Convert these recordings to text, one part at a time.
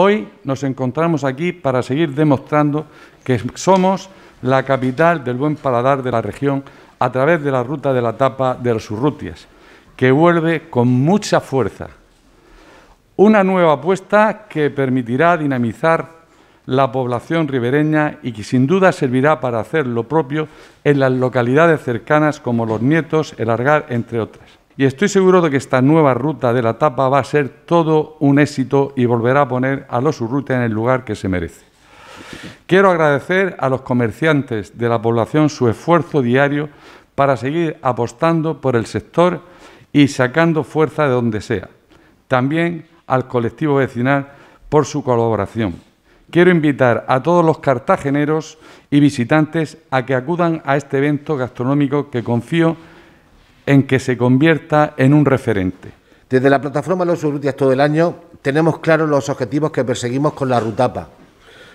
Hoy nos encontramos aquí para seguir demostrando que somos la capital del buen paladar de la región a través de la ruta de la tapa de los Urrutias, que vuelve con mucha fuerza. Una nueva apuesta que permitirá dinamizar la población ribereña y que sin duda servirá para hacer lo propio en las localidades cercanas como Los Nietos, El Argar, entre otras y estoy seguro de que esta nueva ruta de la tapa va a ser todo un éxito y volverá a poner a los Urrutia en el lugar que se merece. Quiero agradecer a los comerciantes de la población su esfuerzo diario para seguir apostando por el sector y sacando fuerza de donde sea. También al colectivo vecinal por su colaboración. Quiero invitar a todos los cartageneros y visitantes a que acudan a este evento gastronómico que confío en que se convierta en un referente. Desde la plataforma Los Urrutias todo el año tenemos claros los objetivos que perseguimos con la Rutapa.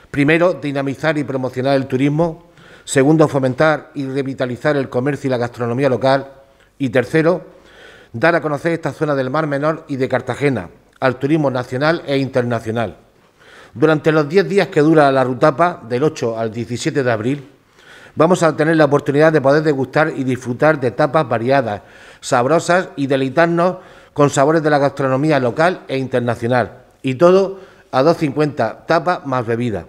Primero, dinamizar y promocionar el turismo. Segundo, fomentar y revitalizar el comercio y la gastronomía local. Y tercero, dar a conocer esta zona del Mar Menor y de Cartagena al turismo nacional e internacional. Durante los 10 días que dura la Rutapa, del 8 al 17 de abril, Vamos a tener la oportunidad de poder degustar y disfrutar de tapas variadas, sabrosas y deleitarnos con sabores de la gastronomía local e internacional. Y todo a 2,50 tapas más bebida.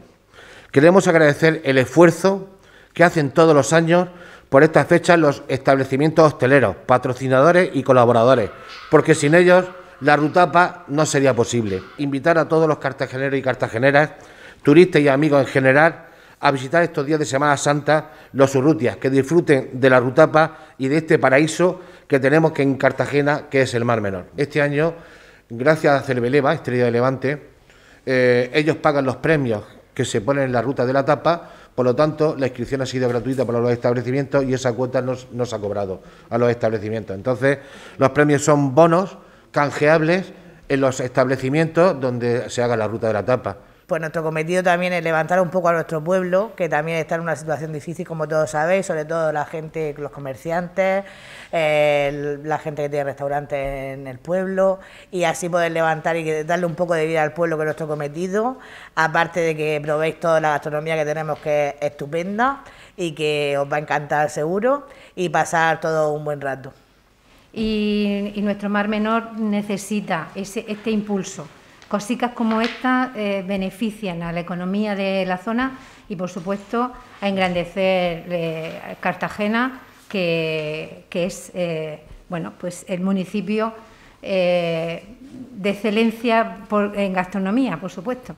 Queremos agradecer el esfuerzo que hacen todos los años por esta fecha los establecimientos hosteleros, patrocinadores y colaboradores, porque sin ellos la Rutapa no sería posible. Invitar a todos los cartageneros y cartageneras, turistas y amigos en general, a visitar estos días de Semana Santa los Urrutias, que disfruten de la Rutapa y de este paraíso que tenemos que en Cartagena, que es el Mar Menor. Este año, gracias a Cerveleva, Estrella de Levante, eh, ellos pagan los premios que se ponen en la ruta de la tapa, por lo tanto, la inscripción ha sido gratuita para los establecimientos y esa cuota no nos ha cobrado a los establecimientos. Entonces, los premios son bonos canjeables en los establecimientos donde se haga la ruta de la tapa pues nuestro cometido también es levantar un poco a nuestro pueblo, que también está en una situación difícil, como todos sabéis, sobre todo la gente, los comerciantes, la gente que tiene restaurantes en el pueblo, y así poder levantar y darle un poco de vida al pueblo, que es nuestro cometido, aparte de que probéis toda la gastronomía que tenemos, que es estupenda y que os va a encantar seguro, y pasar todo un buen rato. Y, y nuestro Mar Menor necesita ese, este impulso cositas como esta eh, benefician a la economía de la zona y, por supuesto, a engrandecer eh, Cartagena, que, es eh, bueno, pues el municipio de excelencia en gastronomía, por supuesto.